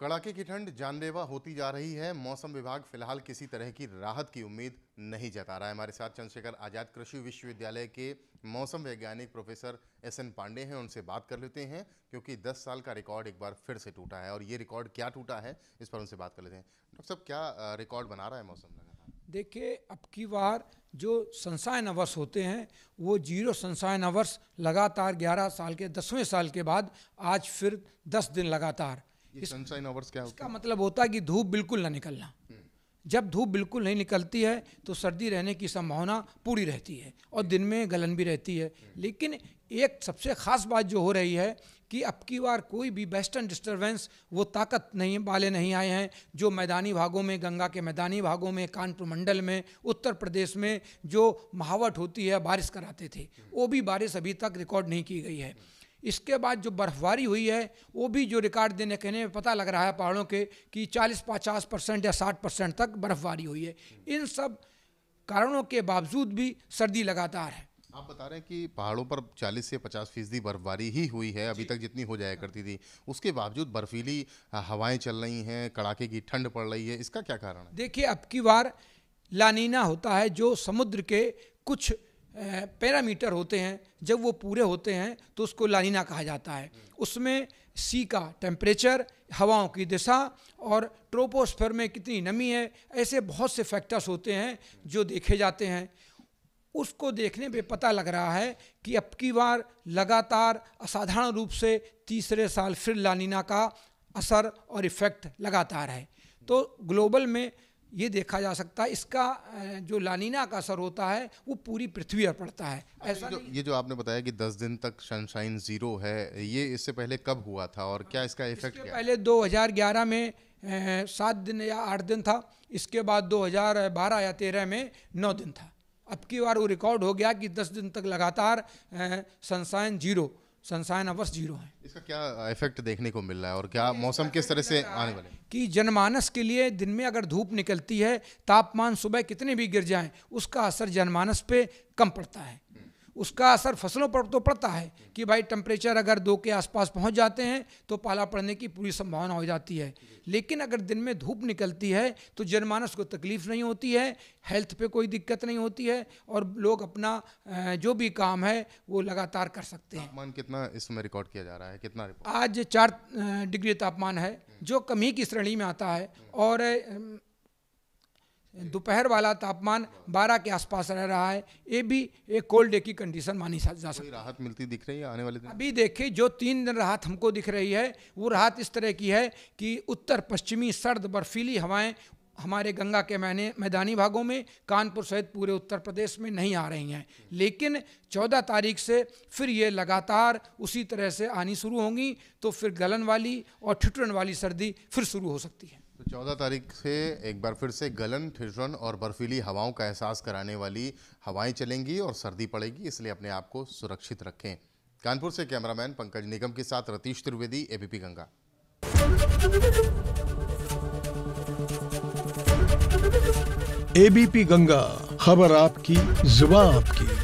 कड़ाके की ठंड जानलेवा होती जा रही है मौसम विभाग फिलहाल किसी तरह की राहत की उम्मीद नहीं जता रहा है हमारे साथ चंद्रशेखर आजाद कृषि विश्वविद्यालय के मौसम वैज्ञानिक प्रोफेसर एस एन पांडे हैं उनसे बात कर लेते हैं क्योंकि 10 साल का रिकॉर्ड एक बार फिर से टूटा है और ये रिकॉर्ड क्या टूटा है इस पर उनसे बात कर लेते हैं डॉक्टर साहब क्या रिकॉर्ड बना रहा है मौसम लगातार देखिए अब की बार जो संसायन अवर्स होते हैं वो जीरो संसायन अवर्स लगातार ग्यारह साल के दसवें साल के बाद आज फिर दस दिन लगातार ये सनशाइन आवर्स क्या इसका मतलब होता है कि धूप बिल्कुल ना निकलना जब धूप बिल्कुल नहीं निकलती है तो सर्दी रहने की संभावना पूरी रहती है और दिन में गलन भी रहती है लेकिन एक सबसे ख़ास बात जो हो रही है कि अब की बार कोई भी वेस्टर्न डिस्टरबेंस वो ताकत नहीं वाले नहीं आए हैं जो मैदानी भागों में गंगा के मैदानी भागों में कानपुर मंडल में उत्तर प्रदेश में जो महावट होती है बारिश कराते थे वो भी बारिश अभी तक रिकॉर्ड नहीं की गई है इसके बाद जो बर्फबारी हुई है वो भी जो रिकॉर्ड देने कहने में पता लग रहा है पहाड़ों के कि 40-50 परसेंट या 60 परसेंट तक बर्फबारी हुई है इन सब कारणों के बावजूद भी सर्दी लगातार है आप बता रहे हैं कि पहाड़ों पर 40 से 50 फीसदी बर्फबारी ही हुई है अभी तक जितनी हो जाया करती थी उसके बावजूद बर्फीली हवाएं चल रही हैं कड़ाके की ठंड पड़ रही है इसका क्या कारण है देखिए अब की बार लानीना होता है जो समुद्र के कुछ पैरामीटर होते हैं जब वो पूरे होते हैं तो उसको लानीना कहा जाता है उसमें सी का टेम्परेचर हवाओं की दिशा और ट्रोपोस्फेयर में कितनी नमी है ऐसे बहुत से फैक्टर्स होते हैं जो देखे जाते हैं उसको देखने पे पता लग रहा है कि अब की बार लगातार असाधारण रूप से तीसरे साल फिर लानीना का असर और इफ़ेक्ट लगातार है तो ग्लोबल में ये देखा जा सकता है इसका जो लानीना का असर होता है वो पूरी पृथ्वी पर पड़ता है अच्छा, ऐसा जो, ये जो आपने बताया कि दस दिन तक सनशाइन ज़ीरो है ये इससे पहले कब हुआ था और क्या इसका इफेक्ट क्या पहले 2011 में सात दिन या आठ दिन था इसके बाद 2012 या तेरह में नौ दिन था अब की बार वो रिकॉर्ड हो गया कि दस दिन तक लगातार सनशाइन जीरो संसायन अवश्य जीरो है इसका क्या इफेक्ट देखने को मिल रहा है और क्या मौसम किस तरह से आने वाले कि जनमानस के लिए दिन में अगर धूप निकलती है तापमान सुबह कितने भी गिर जाए उसका असर जनमानस पे कम पड़ता है उसका असर फसलों पर तो पड़ता है कि भाई टेम्परेचर अगर दो के आसपास पहुंच जाते हैं तो पाला पड़ने की पूरी संभावना हो जाती है लेकिन अगर दिन में धूप निकलती है तो जनमानस को तकलीफ नहीं होती है हेल्थ पे कोई दिक्कत नहीं होती है और लोग अपना जो भी काम है वो लगातार कर सकते हैं तापमान कितना इस समय रिकॉर्ड किया जा रहा है कितना आज चार डिग्री तापमान है जो कमी की श्रेणी में आता है और दोपहर वाला तापमान 12 के आसपास रह रहा है ये भी एक कोल्ड डे की कंडीशन मानी जा सकती है राहत मिलती दिख रही है आने वाले दिन अभी देखिए जो तीन दिन राहत हमको दिख रही है वो राहत इस तरह की है कि उत्तर पश्चिमी सर्द बर्फीली हवाएं हमारे गंगा के मैने मैदानी भागों में कानपुर सहित पूरे उत्तर प्रदेश में नहीं आ रही हैं लेकिन 14 तारीख से फिर ये लगातार उसी तरह से आनी शुरू होंगी तो फिर गलन वाली और ठिठुरन वाली सर्दी फिर शुरू हो सकती है चौदह तारीख से एक बार फिर से गलन ठिठुरन और बर्फीली हवाओं का एहसास कराने वाली हवाएं चलेंगी और सर्दी पड़ेगी इसलिए अपने आप को सुरक्षित रखें कानपुर से कैमरामैन पंकज निगम के साथ रतीश त्रिवेदी एबीपी गंगा एबीपी गंगा खबर आपकी जुबा आपकी